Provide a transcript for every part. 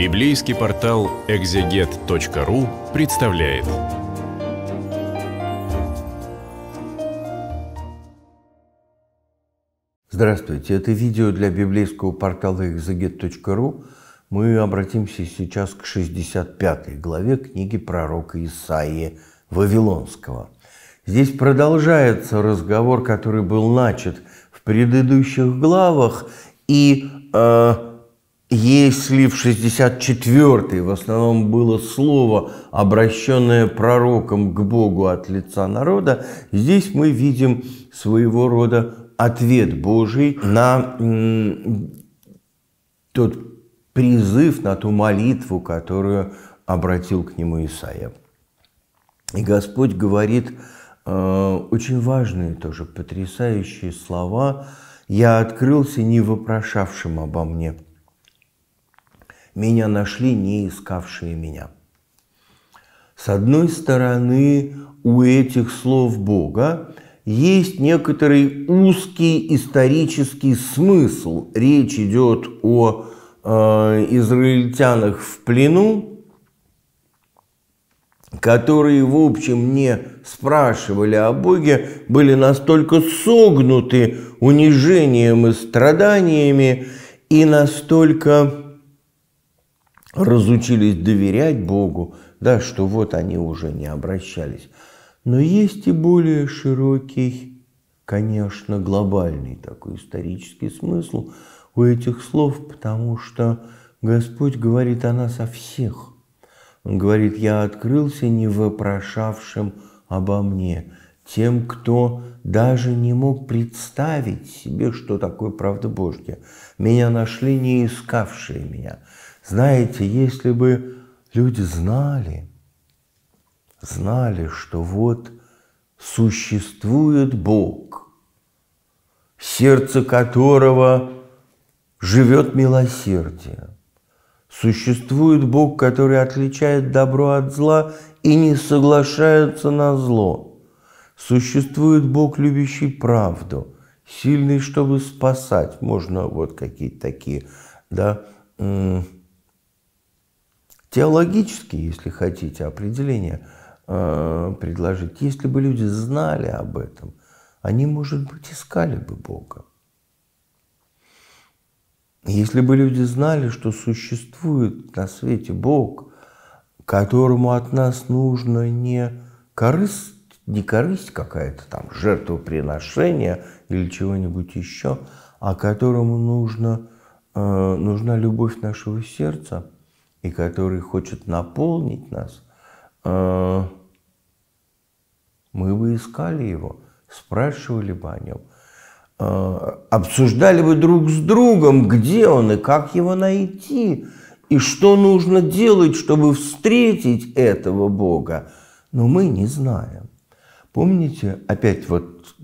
Библейский портал экзегет.ру представляет. Здравствуйте, это видео для библейского портала экзегет.ру. Мы обратимся сейчас к 65 главе книги пророка Исаии Вавилонского. Здесь продолжается разговор, который был начат в предыдущих главах, и э, если в 64-й в основном было слово, обращенное пророком к Богу от лица народа, здесь мы видим своего рода ответ Божий на тот призыв, на ту молитву, которую обратил к нему Исаия. И Господь говорит э, очень важные тоже потрясающие слова «Я открылся не вопрошавшим обо мне» меня нашли не искавшие меня. С одной стороны, у этих слов Бога есть некоторый узкий исторический смысл. Речь идет о э, израильтянах в плену, которые, в общем, не спрашивали о Боге, были настолько согнуты унижением и страданиями и настолько разучились доверять Богу, да, что вот они уже не обращались. Но есть и более широкий, конечно, глобальный такой исторический смысл у этих слов, потому что Господь говорит о нас о всех. Он говорит, я открылся не вопрошавшим обо мне, тем, кто даже не мог представить себе, что такое правда Божья. Меня нашли не искавшие меня. Знаете, если бы люди знали, знали, что вот существует Бог, сердце которого живет милосердие, существует Бог, который отличает добро от зла и не соглашается на зло, существует Бог, любящий правду, сильный, чтобы спасать, можно вот какие-то такие, да, теологические, если хотите, определения э, предложить. Если бы люди знали об этом, они, может быть, искали бы Бога. Если бы люди знали, что существует на свете Бог, которому от нас нужно не корысть, не корысть какая-то там, жертвоприношение или чего-нибудь еще, а которому нужно, э, нужна любовь нашего сердца – и который хочет наполнить нас, э, мы бы искали его, спрашивали бы о нем, э, обсуждали бы друг с другом, где он и как его найти, и что нужно делать, чтобы встретить этого Бога. Но мы не знаем. Помните, опять вот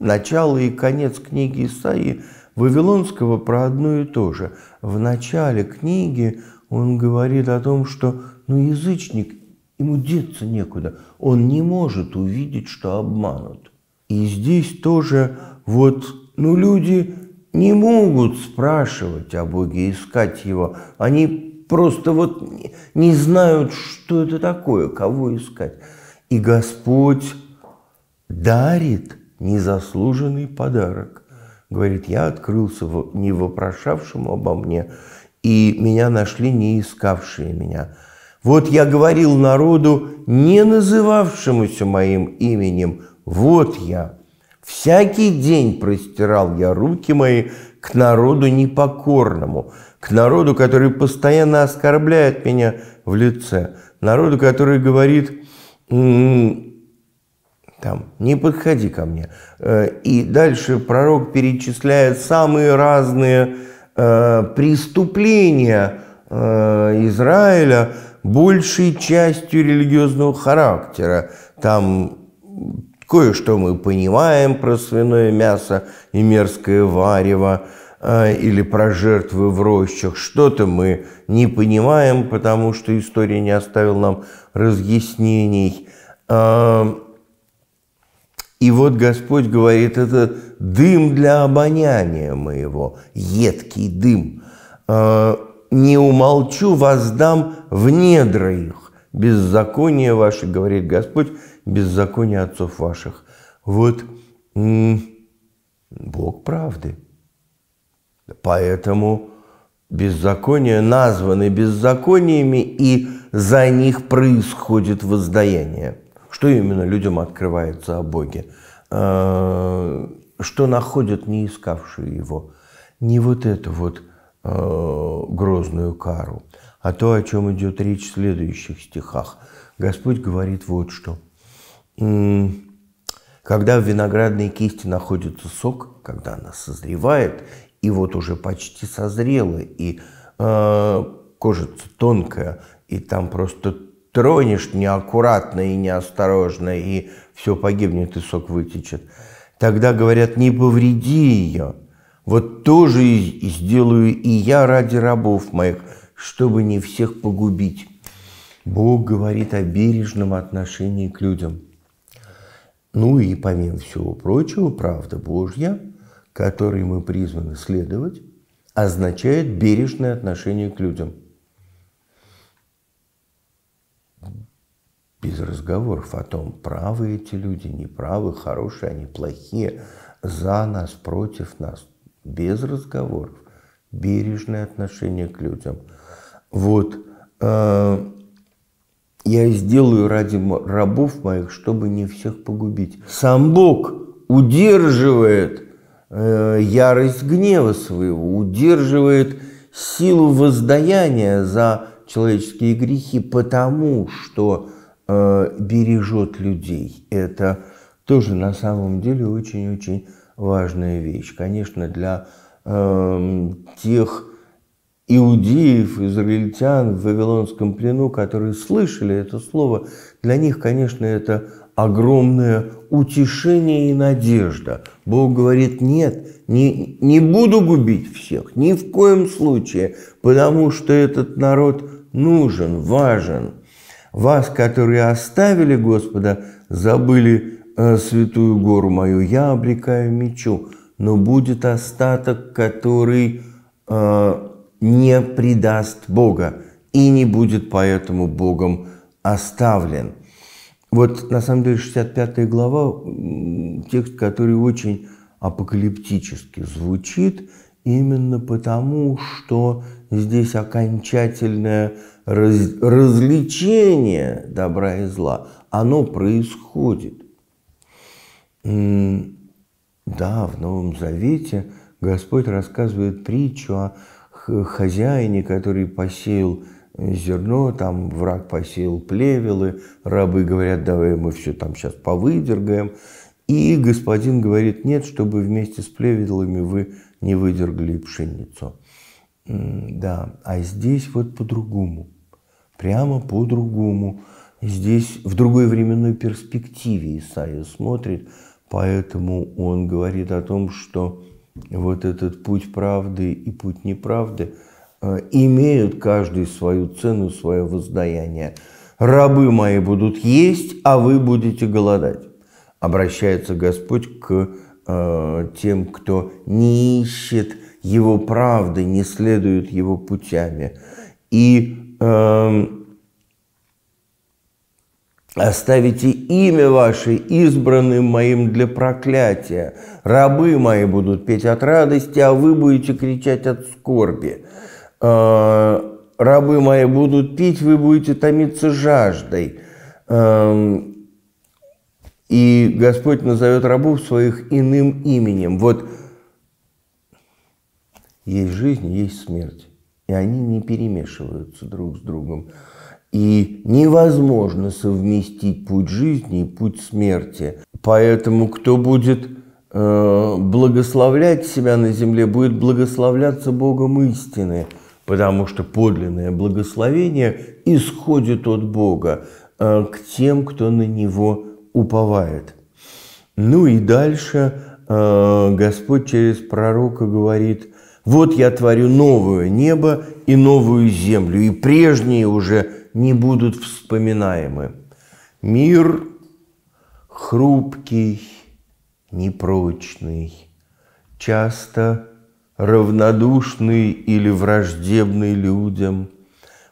начало и конец книги Исаии – Вавилонского про одно и то же. В начале книги он говорит о том, что ну, язычник, ему деться некуда, он не может увидеть, что обманут. И здесь тоже вот, ну, люди не могут спрашивать о Боге, искать Его. Они просто вот не знают, что это такое, кого искать. И Господь дарит незаслуженный подарок. Говорит, я открылся не вопрошавшему обо мне, и меня нашли не искавшие меня. Вот я говорил народу, не называвшемуся моим именем, вот я. Всякий день простирал я руки мои к народу непокорному, к народу, который постоянно оскорбляет меня в лице, народу, который говорит, там, не подходи ко мне. Э, и дальше пророк перечисляет самые разные э, преступления э, Израиля, большей частью религиозного характера. Там кое-что мы понимаем про свиное мясо и мерзкое варево, или про жертвы в рощах. Что-то мы не понимаем, потому что история не оставила нам разъяснений. И вот Господь говорит, это дым для обоняния моего, едкий дым. А, Не умолчу, воздам в недра их. Беззаконие ваше, говорит Господь, беззаконие отцов ваших. Вот Бог правды. Поэтому беззаконие названы беззакониями, и за них происходит воздаяние что именно людям открывается о Боге, э, что находят не искавшие его. Не вот это вот э, грозную кару, а то, о чем идет речь в следующих стихах. Господь говорит вот что. Когда в виноградной кисти находится сок, когда она созревает, и вот уже почти созрела, и э, кожица тонкая, и там просто тронешь неаккуратно и неосторожно, и все погибнет, и сок вытечет. Тогда говорят, не повреди ее. Вот тоже и сделаю и я ради рабов моих, чтобы не всех погубить. Бог говорит о бережном отношении к людям. Ну и помимо всего прочего, правда Божья, которой мы призваны следовать, означает бережное отношение к людям – без разговоров о том, правы эти люди, неправы, хорошие они, плохие, за нас, против нас, без разговоров, бережное отношение к людям. Вот э, я сделаю ради рабов моих, чтобы не всех погубить. Сам Бог удерживает э, ярость гнева своего, удерживает силу воздаяния за человеческие грехи, потому что Э, бережет людей. Это тоже на самом деле очень-очень важная вещь. Конечно, для э, тех иудеев, израильтян в Вавилонском плену, которые слышали это слово, для них, конечно, это огромное утешение и надежда. Бог говорит, нет, не, не буду губить всех, ни в коем случае, потому что этот народ нужен, важен. Вас, которые оставили Господа, забыли э, святую гору мою, я обрекаю мечу, но будет остаток, который э, не предаст Бога и не будет поэтому Богом оставлен. Вот на самом деле 65 глава, текст, который очень апокалиптически звучит, именно потому, что здесь окончательная раз, развлечение добра и зла, оно происходит. Да, в Новом Завете Господь рассказывает притчу о хозяине, который посеял э, зерно, там враг посеял плевелы, рабы говорят, давай мы все там сейчас повыдергаем. И господин говорит, нет, чтобы вместе с плевелами вы не выдергали пшеницу. Да, а здесь вот по-другому прямо по-другому. Здесь в другой временной перспективе Исаия смотрит, поэтому он говорит о том, что вот этот путь правды и путь неправды э, имеют каждый свою цену, свое воздаяние. «Рабы мои будут есть, а вы будете голодать», обращается Господь к э, тем, кто не ищет Его правды, не следует Его путями. И Эм, оставите имя ваше избранным моим для проклятия. Рабы мои будут петь от радости, а вы будете кричать от скорби. Э, рабы мои будут пить, вы будете томиться жаждой. Эм, и Господь назовет рабов своих иным именем. Вот есть жизнь, есть смерть и они не перемешиваются друг с другом. И невозможно совместить путь жизни и путь смерти. Поэтому кто будет э, благословлять себя на земле, будет благословляться Богом истины, потому что подлинное благословение исходит от Бога э, к тем, кто на него уповает. Ну и дальше э, Господь через пророка говорит – вот я творю новое небо и новую землю, и прежние уже не будут вспоминаемы. Мир хрупкий, непрочный, часто равнодушный или враждебный людям.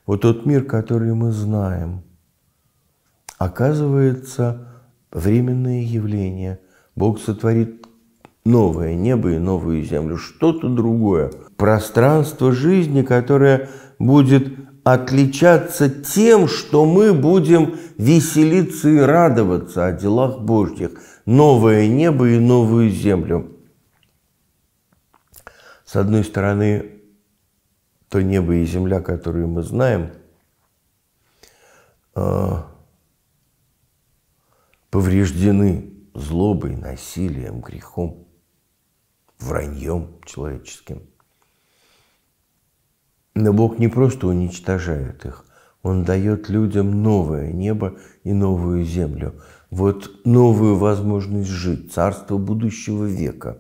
Вот тот мир, который мы знаем, оказывается временное явление. Бог сотворит новое небо и новую землю, что-то другое. Пространство жизни, которое будет отличаться тем, что мы будем веселиться и радоваться о делах Божьих, новое небо и новую землю. С одной стороны, то небо и земля, которые мы знаем, а, повреждены злобой, насилием, грехом – враньем человеческим. Но Бог не просто уничтожает их, Он дает людям новое небо и новую землю, вот новую возможность жить, царство будущего века.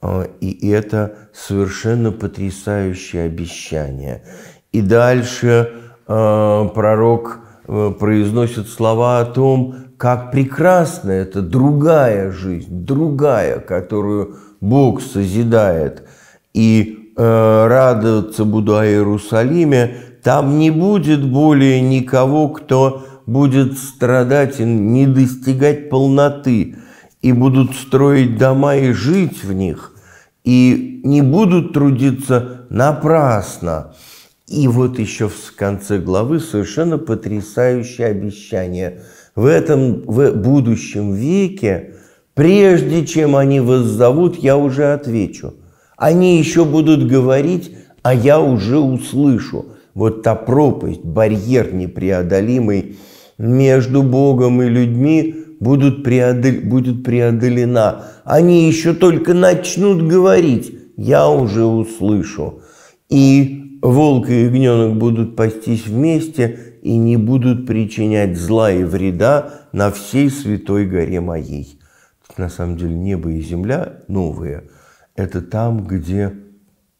А, и это совершенно потрясающее обещание. И дальше а, пророк э, произносит слова о том, как прекрасна эта другая жизнь, другая, которую Бог созидает, и э, радоваться буду о Иерусалиме, там не будет более никого, кто будет страдать и не достигать полноты, и будут строить дома и жить в них, и не будут трудиться напрасно. И вот еще в конце главы совершенно потрясающее обещание. В этом в будущем веке Прежде чем они вас зовут, я уже отвечу. Они еще будут говорить, а я уже услышу. Вот та пропасть, барьер непреодолимый между Богом и людьми будут преодол... будет преодолена. Они еще только начнут говорить, я уже услышу. И волк и ягненок будут пастись вместе и не будут причинять зла и вреда на всей святой горе моей на самом деле небо и земля новые, это там, где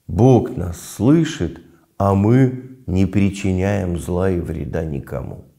Бог нас слышит, а мы не причиняем зла и вреда никому.